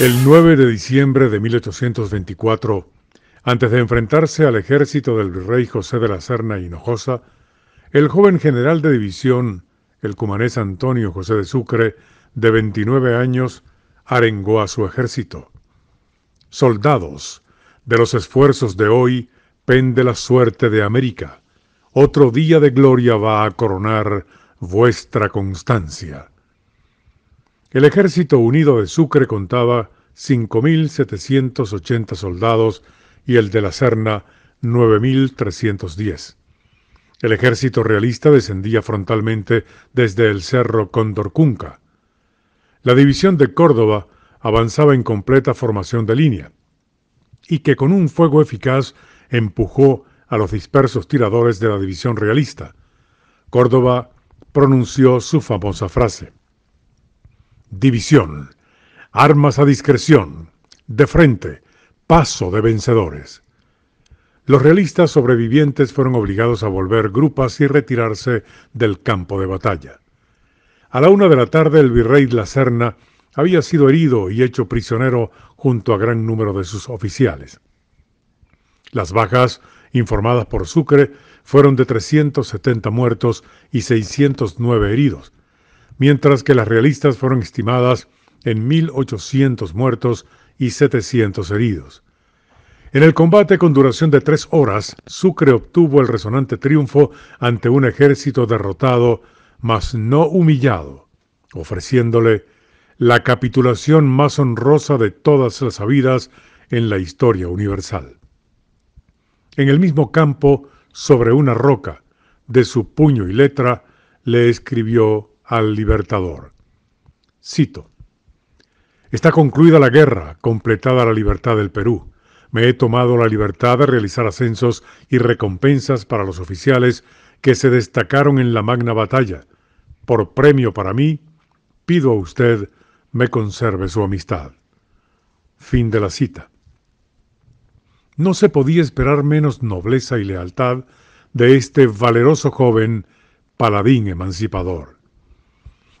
El 9 de diciembre de 1824, antes de enfrentarse al ejército del virrey José de la Serna Hinojosa, el joven general de división, el cumanés Antonio José de Sucre, de 29 años, arengó a su ejército. Soldados, de los esfuerzos de hoy pende la suerte de América. Otro día de gloria va a coronar vuestra constancia. El Ejército Unido de Sucre contaba 5.780 soldados y el de la Serna 9.310. El ejército realista descendía frontalmente desde el cerro Condorcunca. La división de Córdoba avanzaba en completa formación de línea y que con un fuego eficaz empujó a los dispersos tiradores de la división realista. Córdoba pronunció su famosa frase división, armas a discreción, de frente, paso de vencedores. Los realistas sobrevivientes fueron obligados a volver grupas y retirarse del campo de batalla. A la una de la tarde el virrey La Serna había sido herido y hecho prisionero junto a gran número de sus oficiales. Las bajas, informadas por Sucre, fueron de 370 muertos y 609 heridos, mientras que las realistas fueron estimadas en 1.800 muertos y 700 heridos. En el combate con duración de tres horas, Sucre obtuvo el resonante triunfo ante un ejército derrotado, mas no humillado, ofreciéndole la capitulación más honrosa de todas las habidas en la historia universal. En el mismo campo, sobre una roca, de su puño y letra, le escribió al libertador. Cito. Está concluida la guerra, completada la libertad del Perú. Me he tomado la libertad de realizar ascensos y recompensas para los oficiales que se destacaron en la magna batalla. Por premio para mí, pido a usted me conserve su amistad. Fin de la cita. No se podía esperar menos nobleza y lealtad de este valeroso joven paladín emancipador.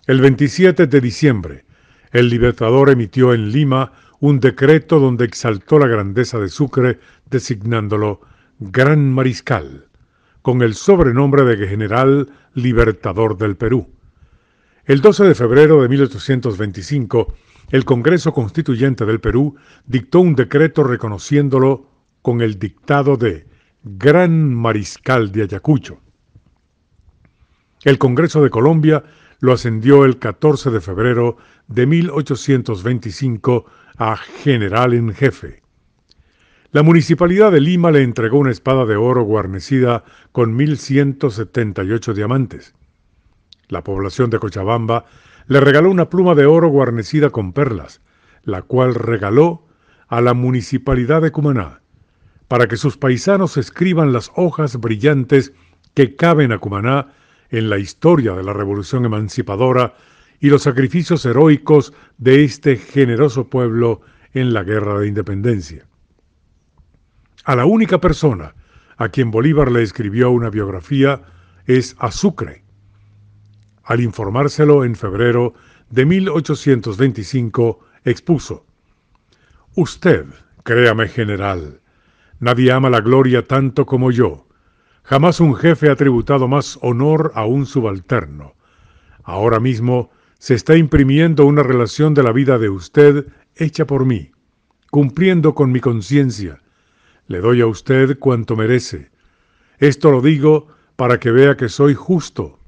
El 27 de diciembre, el Libertador emitió en Lima un decreto donde exaltó la grandeza de Sucre, designándolo Gran Mariscal, con el sobrenombre de General Libertador del Perú. El 12 de febrero de 1825, el Congreso Constituyente del Perú dictó un decreto reconociéndolo con el dictado de Gran Mariscal de Ayacucho. El Congreso de Colombia lo ascendió el 14 de febrero de 1825 a general en jefe. La municipalidad de Lima le entregó una espada de oro guarnecida con 1.178 diamantes. La población de Cochabamba le regaló una pluma de oro guarnecida con perlas, la cual regaló a la municipalidad de Cumaná, para que sus paisanos escriban las hojas brillantes que caben a Cumaná en la historia de la revolución emancipadora y los sacrificios heroicos de este generoso pueblo en la guerra de independencia. A la única persona a quien Bolívar le escribió una biografía es a Sucre. Al informárselo en febrero de 1825, expuso, Usted, créame general, nadie ama la gloria tanto como yo Jamás un jefe ha tributado más honor a un subalterno. Ahora mismo se está imprimiendo una relación de la vida de usted hecha por mí, cumpliendo con mi conciencia. Le doy a usted cuanto merece. Esto lo digo para que vea que soy justo.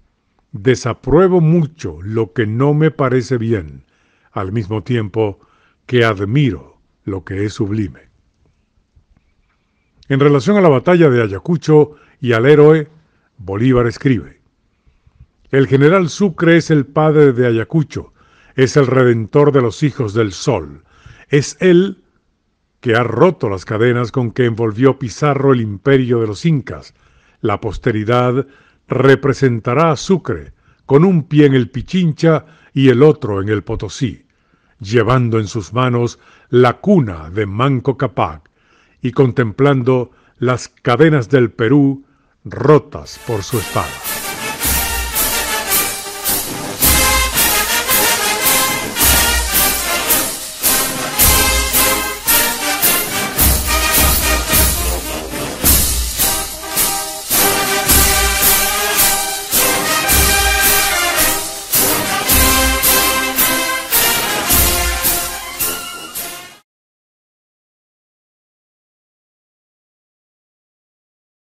Desapruebo mucho lo que no me parece bien, al mismo tiempo que admiro lo que es sublime. En relación a la batalla de Ayacucho, y al héroe, Bolívar escribe, El general Sucre es el padre de Ayacucho, es el redentor de los hijos del sol, es él que ha roto las cadenas con que envolvió Pizarro el imperio de los incas. La posteridad representará a Sucre, con un pie en el Pichincha y el otro en el Potosí, llevando en sus manos la cuna de Manco Capac y contemplando las cadenas del Perú rotas por su espada.